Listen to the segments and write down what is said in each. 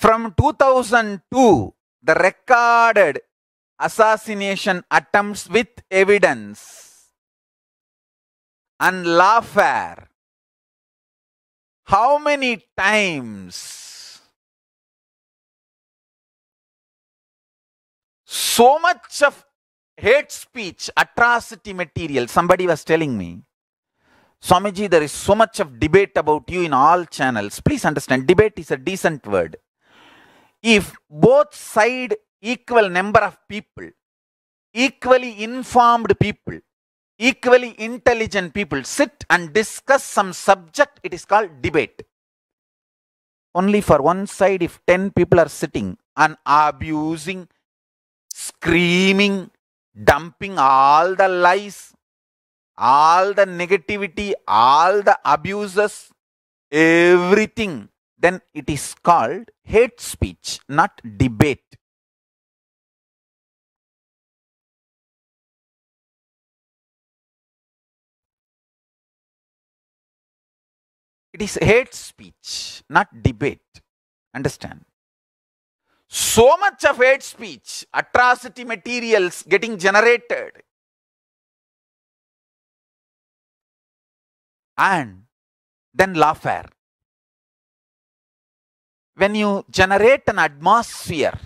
From 2002, the recorded assassination attempts with evidence and lawfare. How many times? So much of hate speech, atrocity material. Somebody was telling me, Swamiji, there is so much of debate about you in all channels. Please understand, debate is a decent word if both side equal number of people equally informed people equally intelligent people sit and discuss some subject it is called debate only for one side if 10 people are sitting and abusing screaming dumping all the lies all the negativity all the abuses everything then it is called hate speech, not debate. It is hate speech, not debate. Understand? So much of hate speech, atrocity materials getting generated. And then lawfare when you generate an atmosphere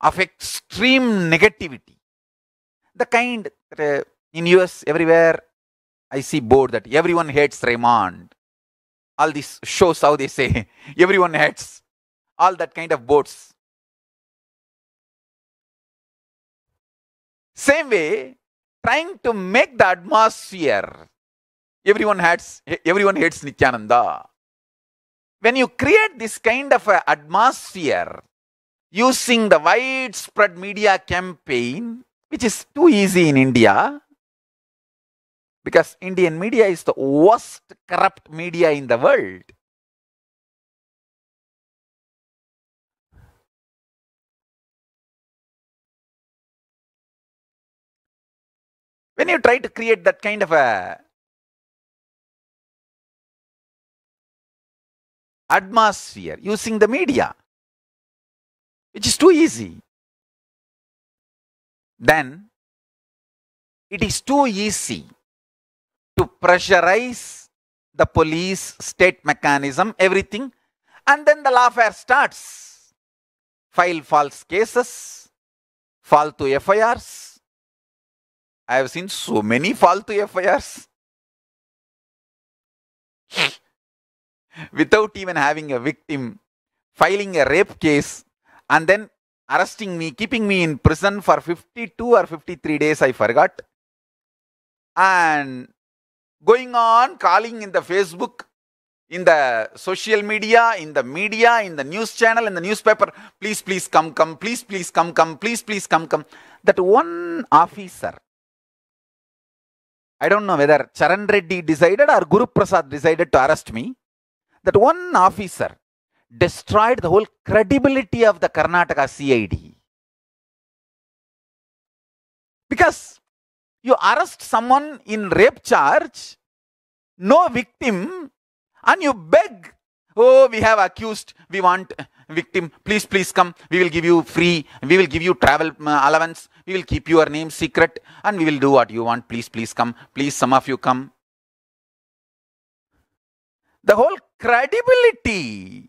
of extreme negativity, the kind uh, in US everywhere I see board that everyone hates Raymond. All these shows how they say everyone hates all that kind of boards. Same way, trying to make the atmosphere everyone hates everyone hates Nityananda when you create this kind of a atmosphere using the widespread media campaign, which is too easy in India, because Indian media is the worst corrupt media in the world. When you try to create that kind of a atmosphere using the media, which is too easy. Then it is too easy to pressurize the police, state mechanism, everything, and then the lawfare starts. File false cases, to FIRs. I have seen so many to FIRs without even having a victim, filing a rape case, and then arresting me, keeping me in prison for 52 or 53 days, I forgot. And going on calling in the Facebook, in the social media, in the media, in the news channel, in the newspaper, please, please come, come, please, please come, come, please, please come, come. That one officer, I don't know whether Charan Reddy decided or Guru Prasad decided to arrest me that one officer destroyed the whole credibility of the Karnataka CID. Because you arrest someone in rape charge, no victim, and you beg, oh, we have accused, we want victim, please, please come, we will give you free, we will give you travel uh, allowance, we will keep your name secret, and we will do what you want, please, please come, please, some of you come. The whole credibility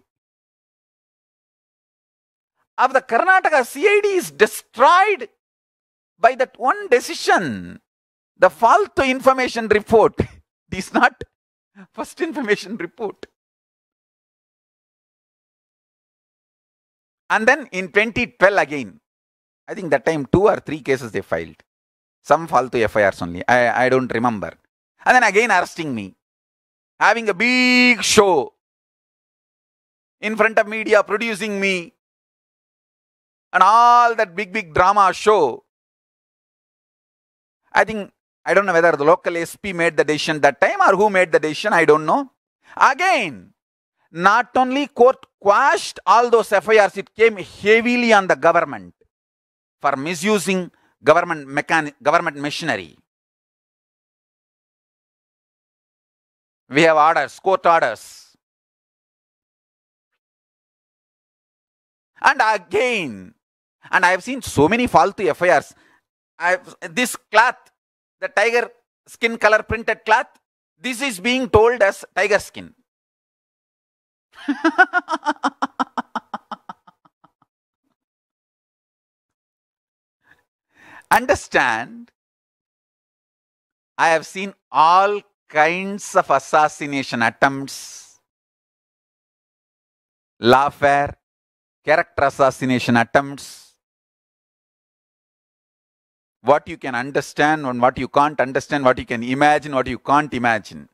of the Karnataka CID is destroyed by that one decision. The false information report is not first information report. And then in 2012 again, I think that time two or three cases they filed. Some fall to FIRs only. I, I don't remember. And then again arresting me having a big show in front of media, producing me, and all that big, big drama show. I think, I don't know whether the local SP made the decision that time or who made the decision, I don't know. Again, not only court quashed all those FIRs, it came heavily on the government for misusing government, government machinery. We have orders, court orders. And again, and I have seen so many faulty FIRs. I've, this cloth, the tiger skin color printed cloth, this is being told as tiger skin. Understand, I have seen all kinds of assassination attempts, lawfare, character assassination attempts, what you can understand and what you can't understand, what you can imagine, what you can't imagine.